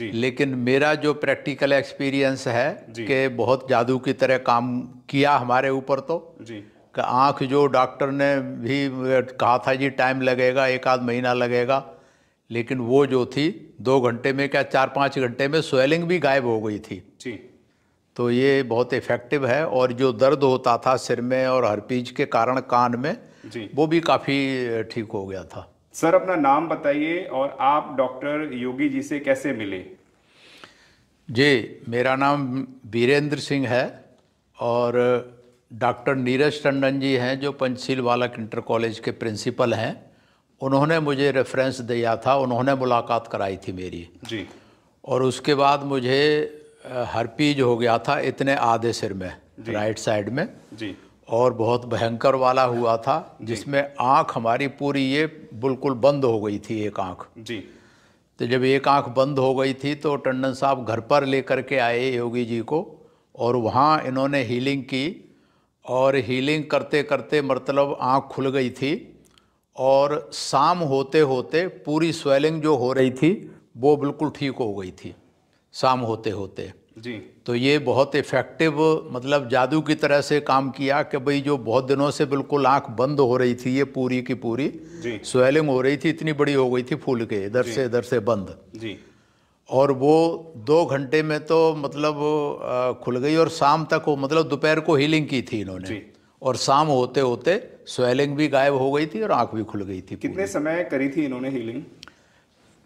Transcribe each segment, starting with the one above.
लेकिन मेरा जो प्रैक्टिकल एक्सपीरियंस है कि बहुत जादू की तरह काम किया हमारे ऊपर तो आँख जो डॉक्टर ने भी कहा था जी टाइम लगेगा एक आध महीना लगेगा लेकिन वो जो थी दो घंटे में क्या चार पाँच घंटे में स्वेलिंग भी गायब हो गई थी जी तो ये बहुत इफ़ेक्टिव है और जो दर्द होता था सिर में और हरपीज के कारण कान में वो भी काफ़ी ठीक हो गया था सर अपना नाम बताइए और आप डॉक्टर योगी जी से कैसे मिले जी मेरा नाम वीरेंद्र सिंह है और डॉक्टर नीरज टंडन जी हैं जो पंचशील बालक इंटर कॉलेज के प्रिंसिपल हैं उन्होंने मुझे रेफरेंस दिया था उन्होंने मुलाकात कराई थी मेरी जी और उसके बाद मुझे हरपीज हो गया था इतने आधे सिर में राइट साइड में जी और बहुत भयंकर वाला हुआ था जिसमें आँख हमारी पूरी ये बिल्कुल बंद हो गई थी एक आँख जी तो जब एक आँख बंद हो गई थी तो टंडन साहब घर पर लेकर के आए योगी जी को और वहाँ इन्होंने हीलिंग की और हीलिंग करते करते मतलब आँख खुल गई थी और शाम होते होते पूरी स्वेलिंग जो हो रही थी वो बिल्कुल ठीक हो गई थी शाम होते होते जी तो ये बहुत इफ़ेक्टिव मतलब जादू की तरह से काम किया कि भाई जो बहुत दिनों से बिल्कुल आंख बंद हो रही थी ये पूरी की पूरी स्वेलिंग हो रही थी इतनी बड़ी हो गई थी फूल के इधर से इधर से बंद जी और वो दो घंटे में तो मतलब खुल गई और शाम तक वो मतलब दोपहर को हीलिंग की थी इन्होंने और शाम होते होते स्वेलिंग भी गायब हो गई थी और आंख भी खुल गई थी कितने समय करी थी इन्होंने हीलिंग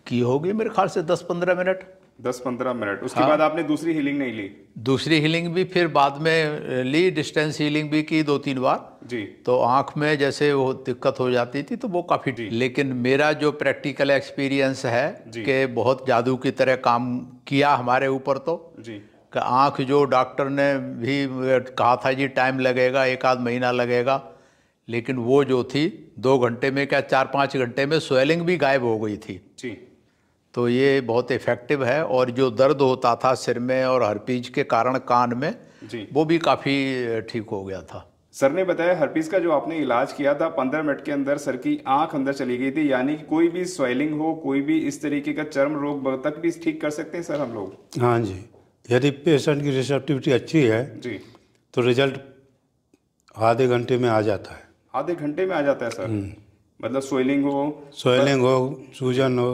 की होगी मेरे ख्याल से दस पंद्रह मिनट दस पंद्रह मिनट उसके हाँ, बाद आपने दूसरी हीलिंग नहीं ली दूसरी हीलिंग भी फिर बाद में ली डिस्टेंस हीलिंग भी की दो तीन बार जी तो आंख में जैसे वो दिक्कत हो जाती थी तो वो काफ़ी लेकिन मेरा जो प्रैक्टिकल एक्सपीरियंस है कि बहुत जादू की तरह काम किया हमारे ऊपर तो जी आँख जो डॉक्टर ने भी कहा था जी टाइम लगेगा एक आध महीना लगेगा लेकिन वो जो थी दो घंटे में क्या चार पाँच घंटे में स्वेलिंग भी गायब हो गई थी जी तो ये बहुत इफ़ेक्टिव है और जो दर्द होता था सिर में और हरपीज के कारण कान में जी वो भी काफ़ी ठीक हो गया था सर ने बताया हरपीज का जो आपने इलाज किया था पंद्रह मिनट के अंदर सर की आंख अंदर चली गई थी यानी कोई भी स्वेलिंग हो कोई भी इस तरीके का चर्म रोग तक भी ठीक कर सकते हैं सर हम लोग हाँ जी यदि पेशेंट की रिसेप्टिविटी अच्छी है जी तो रिजल्ट आधे घंटे में आ जाता है आधे घंटे में आ जाता है सर हम्म। मतलब स्वेलिंग हो स्वेलिंग हो सूजन हो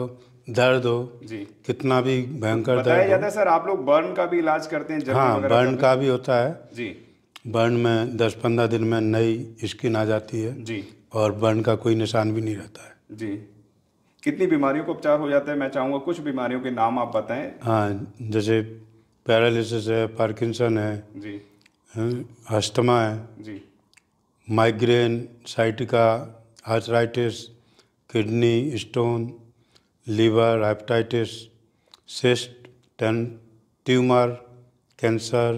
दर्द हो जी कितना भी भयंकर दर्द बताया जाता है सर आप लोग बर्न का भी इलाज करते हैं हाँ बर्न का भी होता है जी बर्न में दस पंद्रह दिन में नई स्किन आ जाती है जी और बर्न का कोई निशान भी नहीं रहता है जी कितनी बीमारियों का उपचार हो जाता है मैं चाहूँगा कुछ बीमारियों के नाम आप बताएं हाँ जैसे पैरालिसिस है पार्किंसन है जी हाँ, अस्थमा है जी migraine sciatica arthritis kidney stone liver hepatitis cyst टन ट्यूमर कैंसर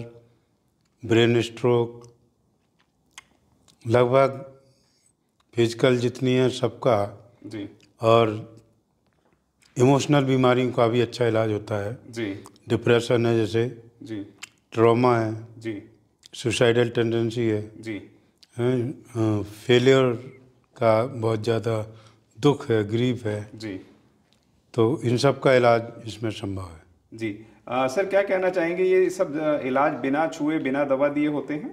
ब्रेन स्ट्रोक लगभग फिजिकल जितनी है सबका जी और इमोशनल बीमारियों का भी अच्छा इलाज होता है जी डिप्रेशन है जैसे जी ट्रॉमा है जी सुसाइडल टेंडेंसी है जी फेलियर का बहुत ज़्यादा दुख है ग्रीफ है जी तो इन सब का इलाज इसमें संभव है जी आ, सर क्या कहना चाहेंगे ये सब इलाज बिना छुए बिना दवा दिए होते हैं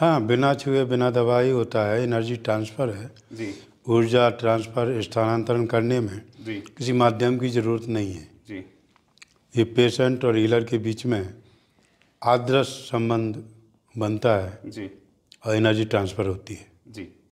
हाँ बिना छुए बिना दवा ही होता है एनर्जी ट्रांसफ़र है जी ऊर्जा ट्रांसफ़र स्थानांतरण करने में जी किसी माध्यम की ज़रूरत नहीं है जी ये पेशेंट और हीलर के बीच में आदर्श संबंध बनता है जी और एनर्जी ट्रांसफ़र होती है जी